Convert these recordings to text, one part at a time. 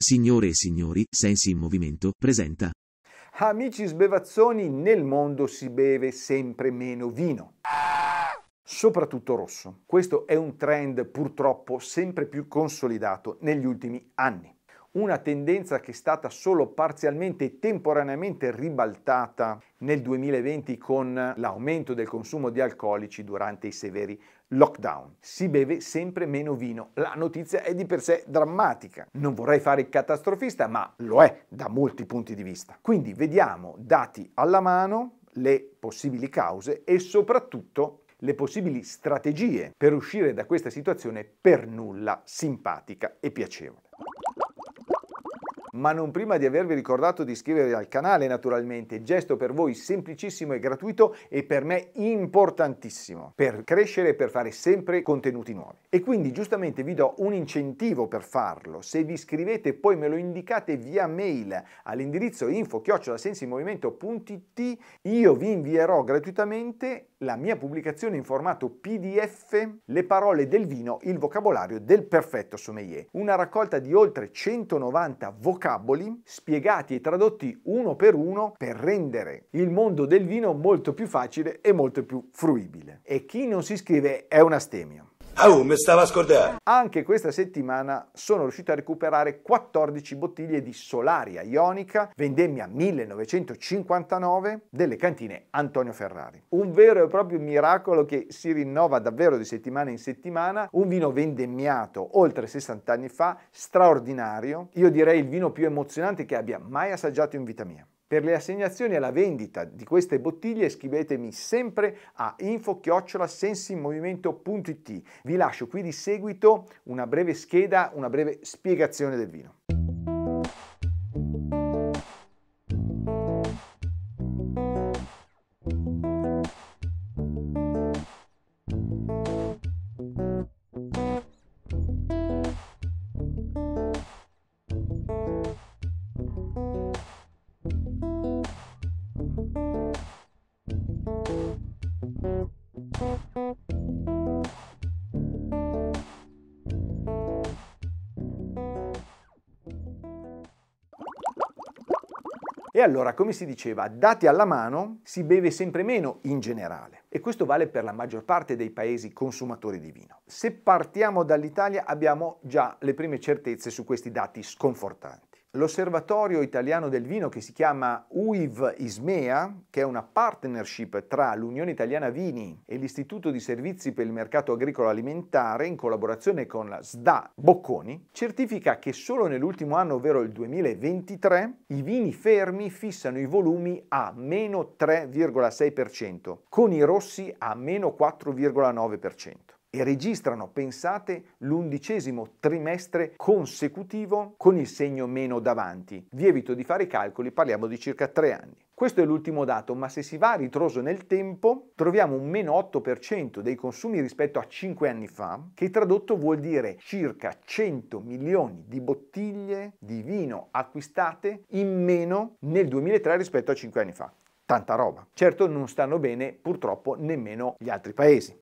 Signore e signori, Sensi in Movimento presenta. Amici sbevazzoni, nel mondo si beve sempre meno vino. Soprattutto rosso. Questo è un trend purtroppo sempre più consolidato negli ultimi anni una tendenza che è stata solo parzialmente e temporaneamente ribaltata nel 2020 con l'aumento del consumo di alcolici durante i severi lockdown. Si beve sempre meno vino. La notizia è di per sé drammatica. Non vorrei fare il catastrofista, ma lo è da molti punti di vista. Quindi vediamo dati alla mano le possibili cause e soprattutto le possibili strategie per uscire da questa situazione per nulla simpatica e piacevole ma non prima di avervi ricordato di iscrivervi al canale naturalmente, gesto per voi semplicissimo e gratuito e per me importantissimo per crescere e per fare sempre contenuti nuovi. E quindi giustamente vi do un incentivo per farlo, se vi iscrivete poi me lo indicate via mail all'indirizzo info-sensimovimento.it io vi invierò gratuitamente la mia pubblicazione in formato PDF Le parole del vino, il vocabolario del perfetto sommelier, una raccolta di oltre 190 vocabolari vocaboli spiegati e tradotti uno per uno per rendere il mondo del vino molto più facile e molto più fruibile. E chi non si iscrive è un astemio. Ah, oh, mi stava a scordare. Anche questa settimana sono riuscito a recuperare 14 bottiglie di Solaria Ionica, vendemmia 1959 delle cantine Antonio Ferrari. Un vero e proprio miracolo che si rinnova davvero di settimana in settimana, un vino vendemmiato oltre 60 anni fa, straordinario. Io direi il vino più emozionante che abbia mai assaggiato in vita mia. Per le assegnazioni alla vendita di queste bottiglie scrivetemi sempre a info-sensimovimento.it. Vi lascio qui di seguito una breve scheda, una breve spiegazione del vino. E allora, come si diceva, dati alla mano si beve sempre meno in generale e questo vale per la maggior parte dei paesi consumatori di vino. Se partiamo dall'Italia abbiamo già le prime certezze su questi dati sconfortanti l'osservatorio italiano del vino che si chiama UIV ISMEA, che è una partnership tra l'Unione Italiana Vini e l'Istituto di Servizi per il Mercato Agricolo Alimentare in collaborazione con la SDA Bocconi, certifica che solo nell'ultimo anno, ovvero il 2023, i vini fermi fissano i volumi a meno 3,6%, con i rossi a meno 4,9% e registrano, pensate, l'undicesimo trimestre consecutivo con il segno meno davanti. Vi evito di fare i calcoli, parliamo di circa tre anni. Questo è l'ultimo dato, ma se si va a ritroso nel tempo troviamo un meno 8% dei consumi rispetto a 5 anni fa, che tradotto vuol dire circa 100 milioni di bottiglie di vino acquistate in meno nel 2003 rispetto a 5 anni fa. Tanta roba. Certo non stanno bene purtroppo nemmeno gli altri paesi.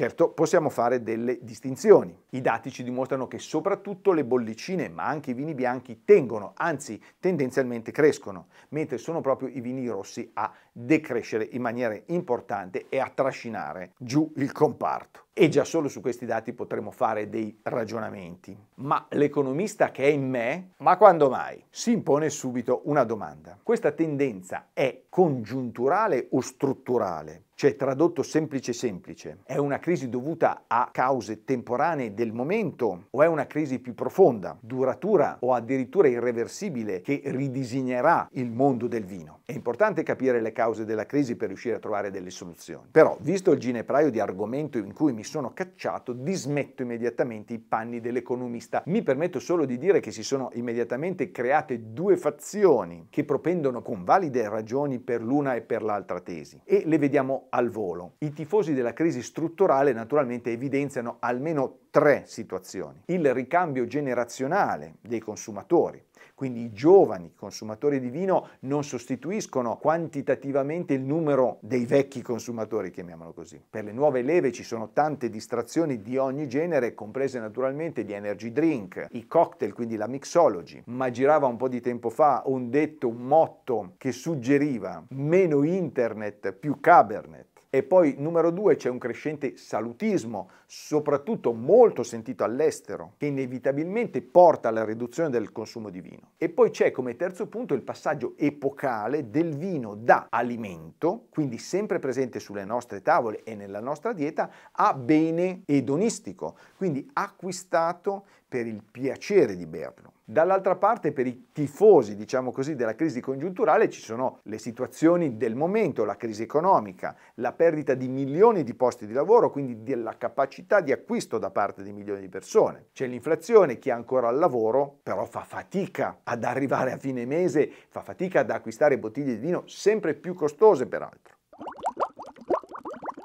Certo, possiamo fare delle distinzioni. I dati ci dimostrano che soprattutto le bollicine, ma anche i vini bianchi tengono, anzi tendenzialmente crescono, mentre sono proprio i vini rossi a decrescere in maniera importante e a trascinare giù il comparto. E già solo su questi dati potremo fare dei ragionamenti. Ma l'economista che è in me, ma quando mai? Si impone subito una domanda. Questa tendenza è congiunturale o strutturale? cioè tradotto semplice semplice, è una crisi dovuta a cause temporanee del momento o è una crisi più profonda, duratura o addirittura irreversibile che ridisegnerà il mondo del vino? È importante capire le cause cause della crisi per riuscire a trovare delle soluzioni. Però, visto il ginepraio di argomento in cui mi sono cacciato, dismetto immediatamente i panni dell'economista. Mi permetto solo di dire che si sono immediatamente create due fazioni che propendono con valide ragioni per l'una e per l'altra tesi e le vediamo al volo. I tifosi della crisi strutturale naturalmente evidenziano almeno tre situazioni. Il ricambio generazionale dei consumatori, quindi i giovani consumatori di vino non sostituiscono quantitativamente il numero dei vecchi consumatori, chiamiamolo così. Per le nuove leve ci sono tante distrazioni di ogni genere, comprese naturalmente gli energy drink, i cocktail, quindi la mixology. Ma girava un po' di tempo fa un detto, un motto che suggeriva meno internet, più cabernet. E poi numero due c'è un crescente salutismo, soprattutto molto sentito all'estero, che inevitabilmente porta alla riduzione del consumo di vino. E poi c'è come terzo punto il passaggio epocale del vino da alimento, quindi sempre presente sulle nostre tavole e nella nostra dieta, a bene edonistico, quindi acquistato per il piacere di berlo. Dall'altra parte per i tifosi, diciamo così, della crisi congiunturale ci sono le situazioni del momento, la crisi economica, la perdita di milioni di posti di lavoro, quindi della capacità di acquisto da parte di milioni di persone. C'è l'inflazione, chi ha ancora al lavoro però fa fatica ad arrivare a fine mese, fa fatica ad acquistare bottiglie di vino sempre più costose peraltro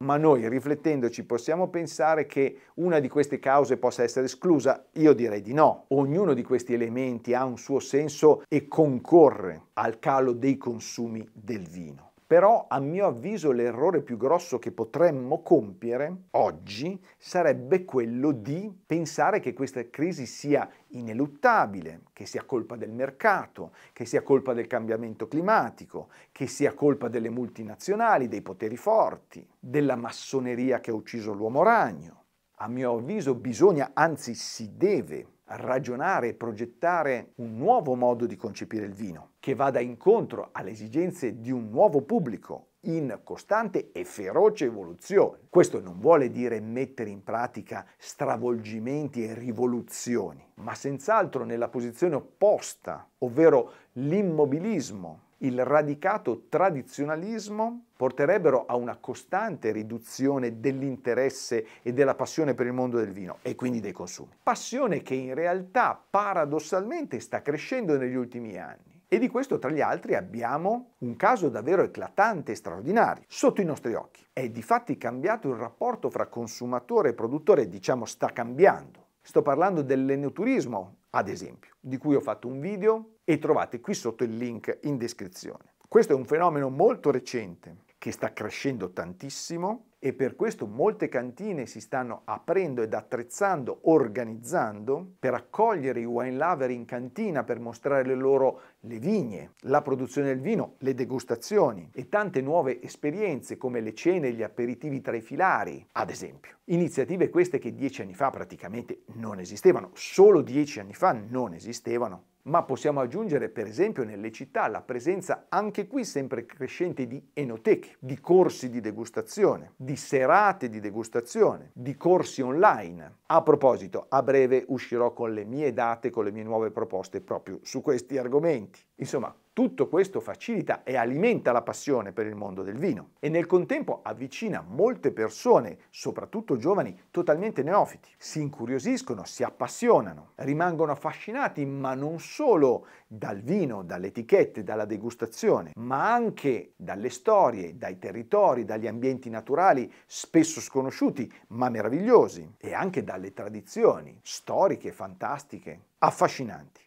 ma noi riflettendoci possiamo pensare che una di queste cause possa essere esclusa? Io direi di no. Ognuno di questi elementi ha un suo senso e concorre al calo dei consumi del vino. Però a mio avviso l'errore più grosso che potremmo compiere oggi sarebbe quello di pensare che questa crisi sia ineluttabile, che sia colpa del mercato, che sia colpa del cambiamento climatico, che sia colpa delle multinazionali, dei poteri forti, della massoneria che ha ucciso l'uomo ragno. A mio avviso bisogna, anzi si deve ragionare e progettare un nuovo modo di concepire il vino, che vada incontro alle esigenze di un nuovo pubblico in costante e feroce evoluzione. Questo non vuole dire mettere in pratica stravolgimenti e rivoluzioni, ma senz'altro nella posizione opposta, ovvero l'immobilismo, il radicato tradizionalismo porterebbero a una costante riduzione dell'interesse e della passione per il mondo del vino e quindi dei consumi. Passione che in realtà paradossalmente sta crescendo negli ultimi anni e di questo, tra gli altri, abbiamo un caso davvero eclatante e straordinario, sotto i nostri occhi. È di fatti cambiato il rapporto fra consumatore e produttore, diciamo sta cambiando. Sto parlando dell'enoturismo, ad esempio, di cui ho fatto un video e trovate qui sotto il link in descrizione. Questo è un fenomeno molto recente che sta crescendo tantissimo e per questo molte cantine si stanno aprendo ed attrezzando, organizzando per accogliere i wine lover in cantina per mostrare le loro le vigne, la produzione del vino, le degustazioni e tante nuove esperienze come le cene e gli aperitivi tra i filari, ad esempio. Iniziative queste che dieci anni fa praticamente non esistevano, solo dieci anni fa non esistevano ma possiamo aggiungere per esempio nelle città la presenza anche qui sempre crescente di enoteche, di corsi di degustazione, di serate di degustazione, di corsi online. A proposito, a breve uscirò con le mie date, con le mie nuove proposte proprio su questi argomenti. Insomma, tutto questo facilita e alimenta la passione per il mondo del vino e nel contempo avvicina molte persone, soprattutto giovani, totalmente neofiti. Si incuriosiscono, si appassionano, rimangono affascinati ma non solo dal vino, dalle etichette, dalla degustazione, ma anche dalle storie, dai territori, dagli ambienti naturali spesso sconosciuti ma meravigliosi e anche dalle tradizioni storiche, fantastiche, affascinanti.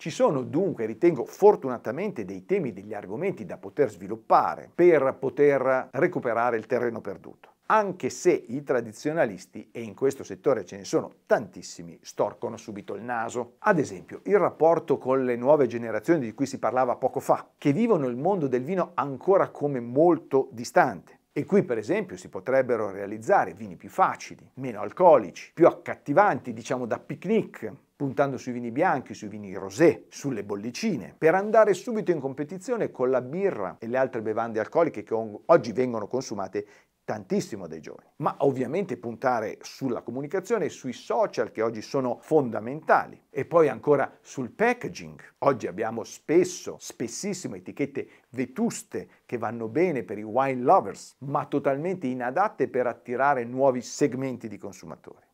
Ci sono dunque, ritengo fortunatamente, dei temi, degli argomenti da poter sviluppare per poter recuperare il terreno perduto anche se i tradizionalisti, e in questo settore ce ne sono tantissimi, storcono subito il naso. Ad esempio, il rapporto con le nuove generazioni di cui si parlava poco fa, che vivono il mondo del vino ancora come molto distante. E qui per esempio si potrebbero realizzare vini più facili, meno alcolici, più accattivanti, diciamo da picnic, puntando sui vini bianchi, sui vini rosé, sulle bollicine, per andare subito in competizione con la birra e le altre bevande alcoliche che oggi vengono consumate tantissimo dai giovani. Ma ovviamente puntare sulla comunicazione, e sui social che oggi sono fondamentali e poi ancora sul packaging. Oggi abbiamo spesso, spessissimo etichette vetuste che vanno bene per i wine lovers, ma totalmente inadatte per attirare nuovi segmenti di consumatori.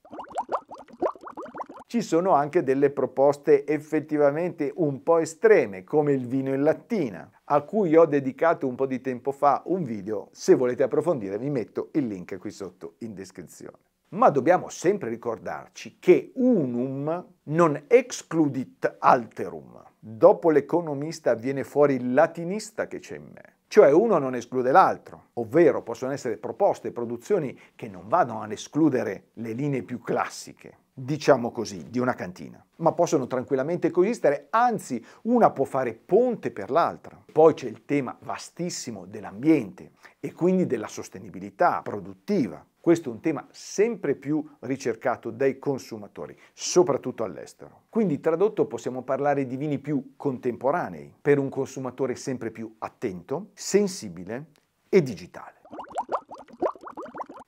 Ci sono anche delle proposte effettivamente un po' estreme, come il vino in lattina, a cui ho dedicato un po' di tempo fa un video. Se volete approfondire vi metto il link qui sotto in descrizione. Ma dobbiamo sempre ricordarci che unum non excludit alterum. Dopo l'economista viene fuori il latinista che c'è in me cioè uno non esclude l'altro, ovvero possono essere proposte produzioni che non vadano ad escludere le linee più classiche, diciamo così, di una cantina, ma possono tranquillamente coesistere, anzi una può fare ponte per l'altra. Poi c'è il tema vastissimo dell'ambiente e quindi della sostenibilità produttiva. Questo è un tema sempre più ricercato dai consumatori, soprattutto all'estero. Quindi tradotto possiamo parlare di vini più contemporanei, per un consumatore sempre più attento, sensibile e digitale.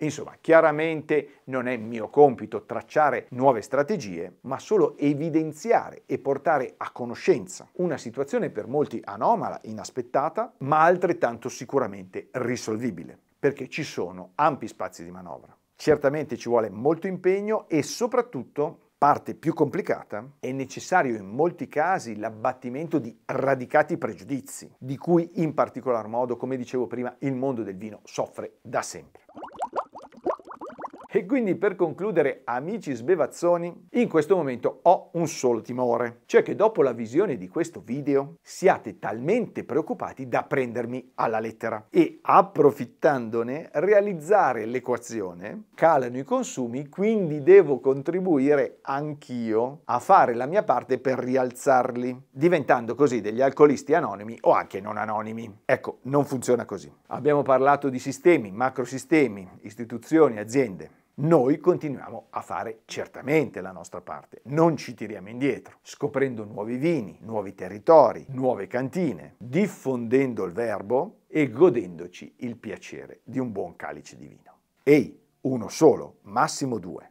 Insomma, chiaramente non è mio compito tracciare nuove strategie, ma solo evidenziare e portare a conoscenza una situazione per molti anomala, inaspettata, ma altrettanto sicuramente risolvibile, perché ci sono ampi spazi di manovra. Certamente ci vuole molto impegno e soprattutto parte più complicata, è necessario in molti casi l'abbattimento di radicati pregiudizi, di cui in particolar modo, come dicevo prima, il mondo del vino soffre da sempre. E quindi per concludere, amici sbevazzoni, in questo momento ho un solo timore, cioè che dopo la visione di questo video siate talmente preoccupati da prendermi alla lettera e approfittandone realizzare l'equazione, calano i consumi, quindi devo contribuire anch'io a fare la mia parte per rialzarli, diventando così degli alcolisti anonimi o anche non anonimi. Ecco, non funziona così. Abbiamo parlato di sistemi, macrosistemi, istituzioni, aziende noi continuiamo a fare certamente la nostra parte, non ci tiriamo indietro, scoprendo nuovi vini, nuovi territori, nuove cantine, diffondendo il verbo e godendoci il piacere di un buon calice di vino. Ehi, uno solo, massimo due.